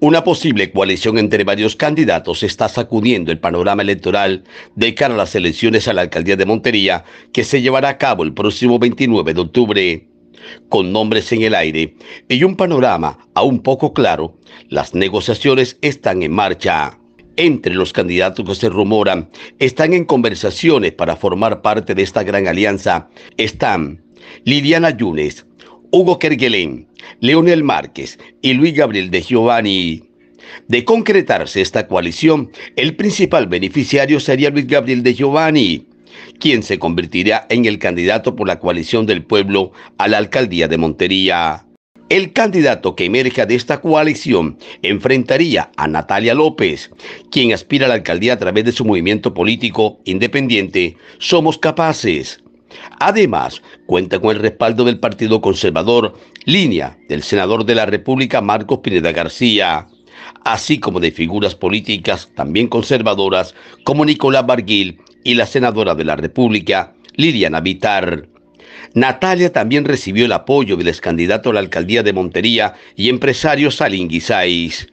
Una posible coalición entre varios candidatos está sacudiendo el panorama electoral de cara a las elecciones a la alcaldía de Montería, que se llevará a cabo el próximo 29 de octubre. Con nombres en el aire y un panorama aún poco claro, las negociaciones están en marcha. Entre los candidatos que se rumoran están en conversaciones para formar parte de esta gran alianza están Liliana Yunes, Hugo Kerguelen, Leonel Márquez y Luis Gabriel de Giovanni. De concretarse esta coalición, el principal beneficiario sería Luis Gabriel de Giovanni, quien se convertiría en el candidato por la coalición del pueblo a la alcaldía de Montería. El candidato que emerja de esta coalición enfrentaría a Natalia López, quien aspira a la alcaldía a través de su movimiento político independiente Somos Capaces. Además, cuenta con el respaldo del Partido Conservador, línea del senador de la República Marcos Pineda García, así como de figuras políticas también conservadoras como Nicolás Barguil y la senadora de la República, Liliana Vitar. Natalia también recibió el apoyo del excandidato a la alcaldía de Montería y empresario Salín Guisáis.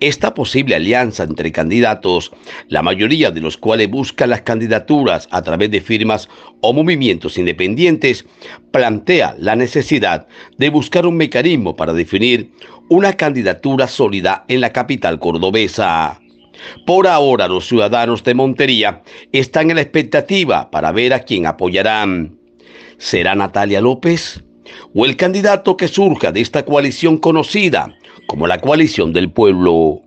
Esta posible alianza entre candidatos, la mayoría de los cuales buscan las candidaturas a través de firmas o movimientos independientes, plantea la necesidad de buscar un mecanismo para definir una candidatura sólida en la capital cordobesa. Por ahora los ciudadanos de Montería están en la expectativa para ver a quién apoyarán. ¿Será Natalia López? ¿O el candidato que surja de esta coalición conocida como la coalición del pueblo